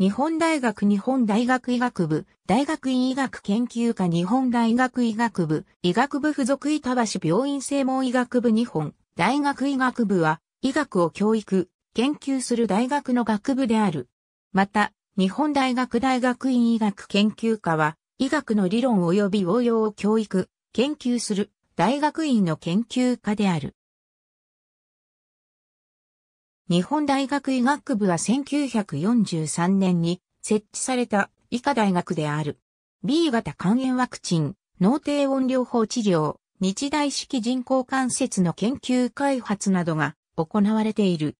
日本大学日本大学医学部、大学院医学研究科日本大学医学部、医学部附属板橋病院専門医学部日本、大学医学部は、医学を教育、研究する大学の学部である。また、日本大学大学院医学研究科は、医学の理論及び応用を教育、研究する大学院の研究科である。日本大学医学部は1943年に設置された医科大学である。B 型肝炎ワクチン、脳低温療法治療、日大式人工関節の研究開発などが行われている。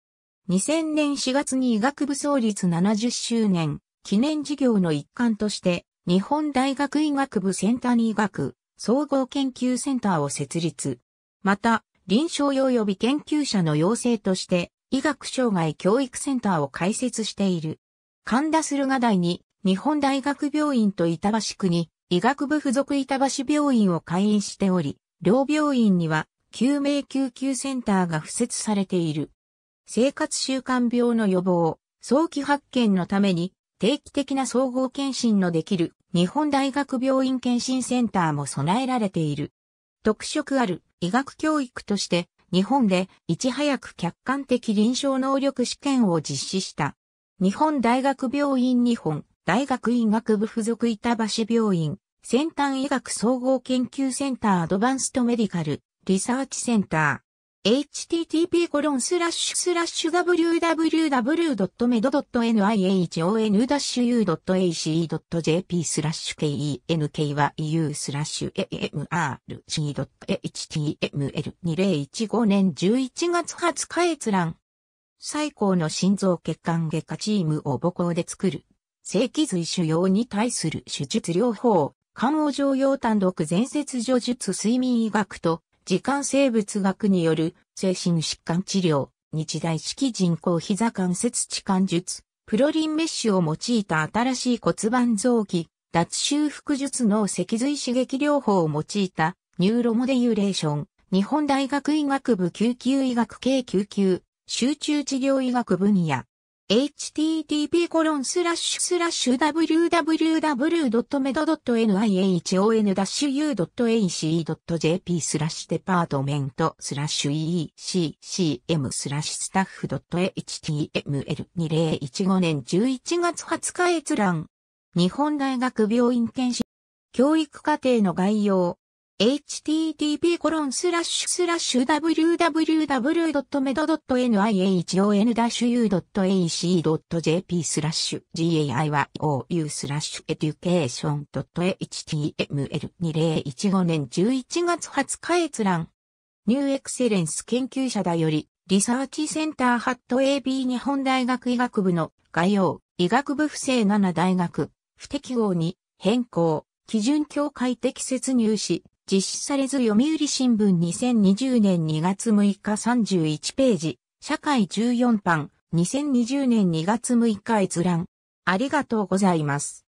2000年4月に医学部創立70周年記念事業の一環として、日本大学医学部センターに医学総合研究センターを設立。また、臨床用予備研究者の養成として、医学障害教育センターを開設している。神田駿河台に日本大学病院と板橋区に医学部附属板橋病院を開院しており、両病院には救命救急センターが付設されている。生活習慣病の予防、早期発見のために定期的な総合検診のできる日本大学病院検診センターも備えられている。特色ある医学教育として日本でいち早く客観的臨床能力試験を実施した。日本大学病院日本大学医学部附属板橋病院先端医学総合研究センターアドバンストメディカルリサーチセンター http://www.med.nih.on-u.ac.jp スラッシュ kenky は u スラッシュ amrc.html2015 年11月20日閲覧。最高の心臓血管外科チームを母校で作る。正規髄腫瘍に対する手術療法、肝黄上用単独前説除術睡眠医学と時間生物学による精神疾患治療、日大式人工膝関節置換術、プロリンメッシュを用いた新しい骨盤臓器、脱修復術の脊髄刺激療法を用いたニューロモデュレーション、日本大学医学部救急医学系救急、集中治療医学分野。http://www.meda.nin-u.ac.jp スラッシュデパートメントスラッシュ eeccm スラッシュスタッフ .html2015 年11月20日閲覧日本大学病院研修教育課程の概要 h t t p w w w m e d o n i h u o n u a c j p スラッシュ gaiou スラッシュ education.html2015 年11月20日閲覧ニューエクセレンス研究者だよりリサーチセンターハット AB 日本大学医学部の概要医学部不正7大学不適合に変更基準境界適切入試実施されず読売新聞2020年2月6日31ページ、社会14版、2020年2月6日閲覧。ありがとうございます。